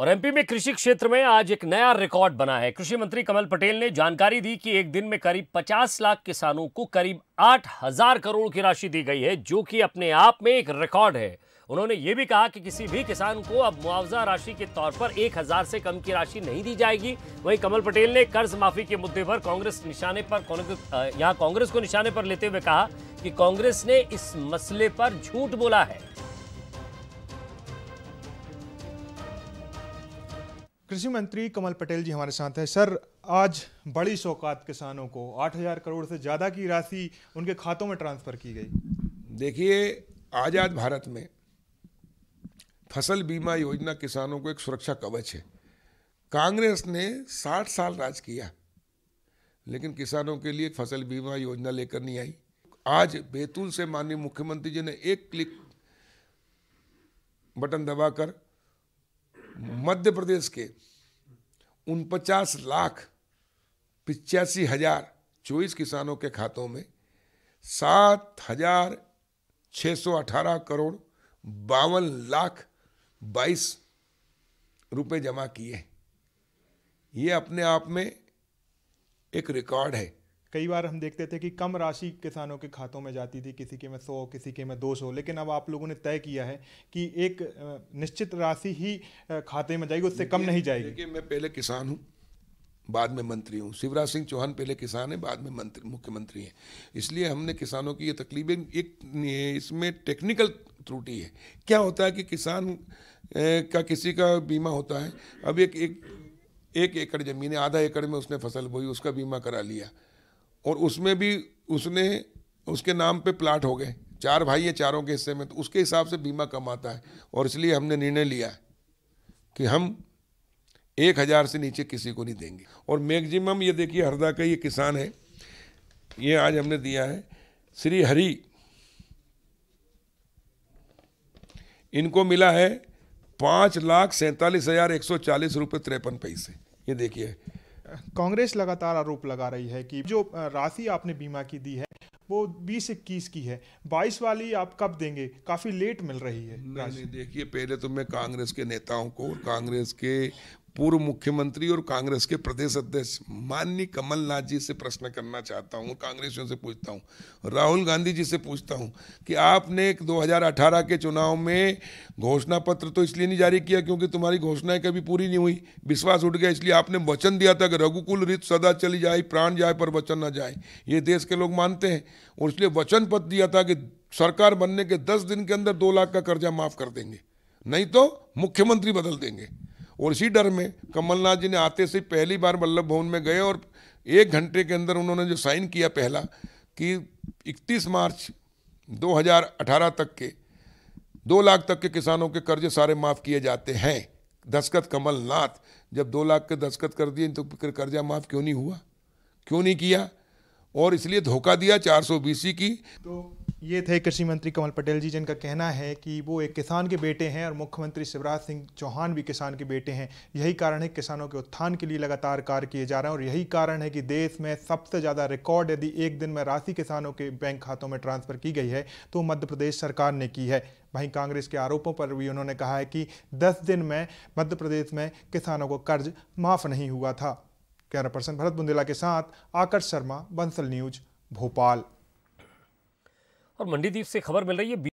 और एमपी में कृषि क्षेत्र में आज एक नया रिकॉर्ड बना है कृषि मंत्री कमल पटेल ने जानकारी दी कि एक दिन में करीब 50 लाख किसानों को करीब 8000 करोड़ की राशि दी गई है जो कि अपने आप में एक रिकॉर्ड है उन्होंने ये भी कहा कि किसी भी किसान को अब मुआवजा राशि के तौर पर एक हजार से कम की राशि नहीं दी जाएगी वहीं कमल पटेल ने कर्ज माफी के मुद्दे पर कांग्रेस निशाने पर यहाँ कांग्रेस को निशाने पर लेते हुए कहा कि कांग्रेस ने इस मसले पर झूठ बोला है कृषि मंत्री कमल पटेल जी हमारे साथ हैं सर आज बड़ी सौकात किसानों को 8000 करोड़ से ज़्यादा की राशि उनके खातों में ट्रांसफ़र की गई देखिए आज़ाद भारत में फसल बीमा योजना किसानों को एक सुरक्षा कवच है कांग्रेस ने 60 साल राज किया लेकिन किसानों के लिए फसल बीमा योजना लेकर नहीं आई आज बैतूल से माननीय मुख्यमंत्री जी ने एक क्लिक बटन दबाकर मध्य प्रदेश के उनपचास लाख पिचासी हजार चौबीस किसानों के खातों में सात हजार छः सौ अठारह करोड़ बावन लाख बाईस रुपए जमा किए ये अपने आप में एक रिकॉर्ड है कई बार हम देखते थे कि कम राशि किसानों के खातों में जाती थी किसी के में सौ किसी के में दो सौ लेकिन अब आप लोगों ने तय किया है कि एक निश्चित राशि ही खाते में जाएगी उससे कम नहीं जाएगी देखिए मैं पहले किसान हूँ बाद में मंत्री हूँ शिवराज सिंह चौहान पहले किसान हैं बाद में मंत्री मुख्यमंत्री हैं इसलिए हमने किसानों की ये तकलीफें एक इसमें टेक्निकल त्रुटि है क्या होता है कि किसान का किसी का बीमा होता है अब एक एक एक एकड़ ज़मीन है आधा एकड़ में उसने फसल बोई उसका बीमा करा लिया और उसमें भी उसने उसके नाम पे प्लाट हो गए चार भाई हैं चारों के हिस्से में तो उसके हिसाब से बीमा कम आता है और इसलिए हमने निर्णय लिया कि हम एक हज़ार से नीचे किसी को नहीं देंगे और मैगजिमम ये देखिए हरदा का ये किसान है ये आज हमने दिया है श्री हरि इनको मिला है पाँच लाख सैंतालीस हज़ार एक सौ चालीस रुपये तिरपन पैसे ये देखिए कांग्रेस लगातार आरोप लगा रही है कि जो राशि आपने बीमा की दी है वो बीस इक्कीस की है बाईस वाली आप कब देंगे काफ़ी लेट मिल रही है देखिए पहले तो मैं कांग्रेस के नेताओं को और कांग्रेस के पूर्व मुख्यमंत्री और कांग्रेस के प्रदेश अध्यक्ष माननीय कमलनाथ जी से प्रश्न करना चाहता हूँ कांग्रेसियों से पूछता हूँ राहुल गांधी जी से पूछता हूँ कि आपने 2018 के चुनाव में घोषणा पत्र तो इसलिए नहीं जारी किया क्योंकि तुम्हारी घोषणाएं कभी पूरी नहीं हुई विश्वास उठ गया इसलिए आपने वचन दिया था कि रघुकुल रीत सदा चली जाए प्राण जाए पर वचन न जाए ये देश के लोग मानते हैं और इसलिए वचन पत्र दिया था कि सरकार बनने के दस दिन के अंदर दो लाख का कर्जा माफ़ कर देंगे नहीं तो मुख्यमंत्री बदल देंगे और इसी डर में कमलनाथ जी ने आते से पहली बार वल्लभ भवन में गए और एक घंटे के अंदर उन्होंने जो साइन किया पहला कि 31 मार्च 2018 तक के दो लाख तक के किसानों के कर्जे सारे माफ़ किए जाते हैं दस्खत कमलनाथ जब दो लाख के दस्खत कर दिए तो फिर कर्जा माफ़ क्यों नहीं हुआ क्यों नहीं किया और इसलिए धोखा दिया चार सौ की तो ये थे कृषि मंत्री कमल पटेल जी जिनका कहना है कि वो एक किसान के बेटे हैं और मुख्यमंत्री शिवराज सिंह चौहान भी किसान के बेटे हैं यही कारण है किसानों के उत्थान के लिए लगातार कार्य किए जा रहे हैं और यही कारण है कि देश में सबसे ज़्यादा रिकॉर्ड यदि एक दिन में राशि किसानों के बैंक खातों में ट्रांसफ़र की गई है तो मध्य प्रदेश सरकार ने की है वहीं कांग्रेस के आरोपों पर भी उन्होंने कहा है कि दस दिन में मध्य प्रदेश में किसानों को कर्ज माफ़ नहीं हुआ था कैमरा पर्सन भरत बुंदेला के साथ आकर्ष शर्मा बंसल न्यूज भोपाल और मंडीदीप से खबर मिल रही है